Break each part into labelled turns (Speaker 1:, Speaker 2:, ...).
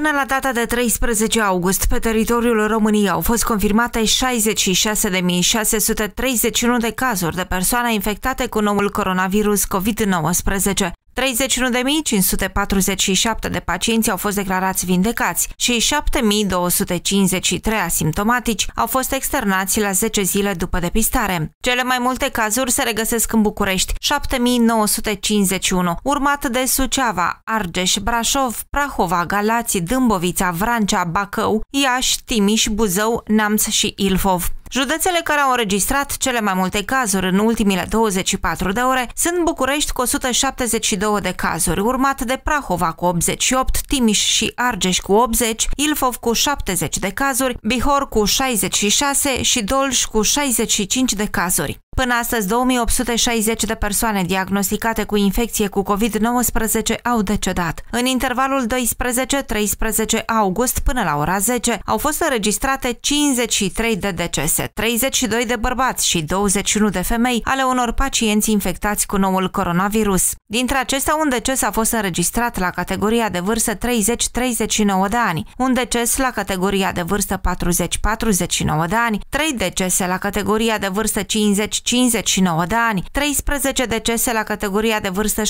Speaker 1: Până la data de 13 august, pe teritoriul României au fost confirmate 66.631 de cazuri de persoane infectate cu noul coronavirus COVID-19. 31.547 de pacienți au fost declarați vindecați și 7.253 asimptomatici au fost externați la 10 zile după depistare. Cele mai multe cazuri se regăsesc în București, 7.951, urmat de Suceava, Argeș, Brașov, Prahova, Galați, Dâmbovița, Vrancea, Bacău, Iași, Timiș, Buzău, Namț și Ilfov. Județele care au înregistrat cele mai multe cazuri în ultimile 24 de ore sunt București cu 172 de cazuri, urmat de Prahova cu 88, Timiș și Argeș cu 80, Ilfov cu 70 de cazuri, Bihor cu 66 și Dolj cu 65 de cazuri. Până astăzi, 2860 de persoane diagnosticate cu infecție cu COVID-19 au decedat. În intervalul 12-13 august până la ora 10 au fost înregistrate 53 de decese, 32 de bărbați și 21 de femei ale unor pacienți infectați cu noul coronavirus. Dintre acestea, un deces a fost înregistrat la categoria de vârstă 30-39 de ani, un deces la categoria de vârstă 40-49 de ani, 3 decese la categoria de vârstă 50 59 de ani, 13 decese la categoria de vârstă 60-69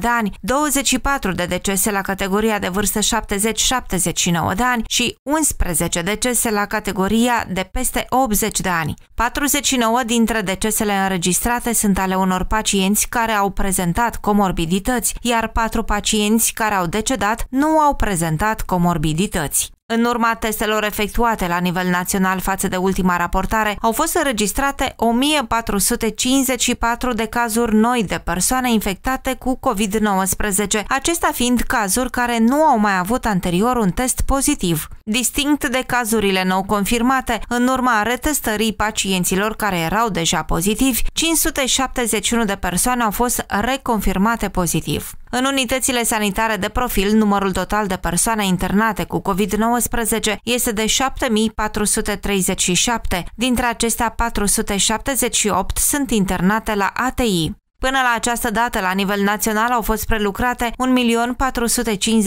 Speaker 1: de ani, 24 de decese la categoria de vârstă 70-79 de ani și 11 decese la categoria de peste 80 de ani. 49 dintre decesele înregistrate sunt ale unor pacienți care au prezentat comorbidități, iar 4 pacienți care au decedat nu au prezentat comorbidități. În urma testelor efectuate la nivel național față de ultima raportare, au fost înregistrate 1454 de cazuri noi de persoane infectate cu COVID-19, acestea fiind cazuri care nu au mai avut anterior un test pozitiv. Distinct de cazurile nou confirmate, în urma retestării pacienților care erau deja pozitivi, 571 de persoane au fost reconfirmate pozitiv. În unitățile sanitare de profil, numărul total de persoane internate cu COVID-19 este de 7437, dintre acestea 478 sunt internate la ATI. Până la această dată, la nivel național, au fost prelucrate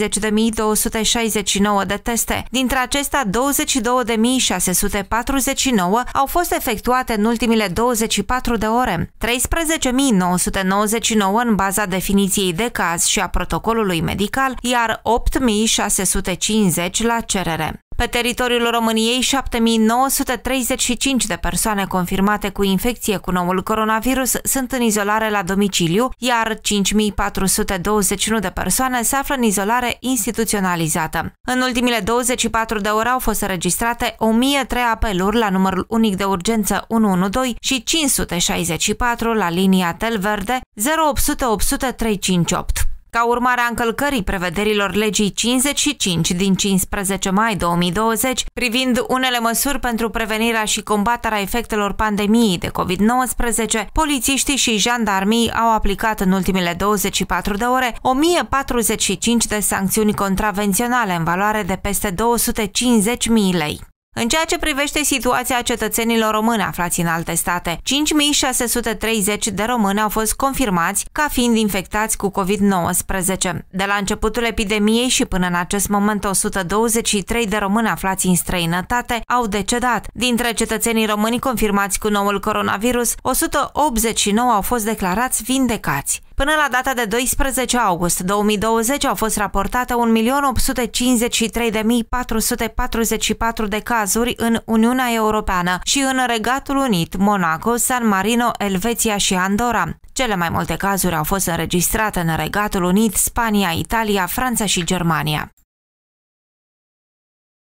Speaker 1: 1.450.269 de teste. Dintre acestea, 22.649 au fost efectuate în ultimile 24 de ore, 13.999 în baza definiției de caz și a protocolului medical, iar 8.650 la cerere. Pe teritoriul României, 7935 de persoane confirmate cu infecție cu noul coronavirus sunt în izolare la domiciliu, iar 5421 de persoane se află în izolare instituționalizată. În ultimile 24 de ore au fost înregistrate 1003 apeluri la numărul unic de urgență 112 și 564 la linia Tel Verde 0800 ca urmare a încălcării prevederilor legii 55 din 15 mai 2020 privind unele măsuri pentru prevenirea și combaterea efectelor pandemiei de COVID-19, polițiștii și jandarmii au aplicat în ultimele 24 de ore 1045 de sancțiuni contravenționale în valoare de peste 250.000 lei. În ceea ce privește situația cetățenilor români aflați în alte state, 5630 de români au fost confirmați ca fiind infectați cu COVID-19. De la începutul epidemiei și până în acest moment 123 de români aflați în străinătate au decedat. Dintre cetățenii români confirmați cu noul coronavirus, 189 au fost declarați vindecați. Până la data de 12 august 2020 au fost raportate 1.853.444 de cazuri în Uniunea Europeană și în Regatul Unit, Monaco, San Marino, Elveția și Andorra. Cele mai multe cazuri au fost înregistrate în Regatul Unit, Spania, Italia, Franța și Germania.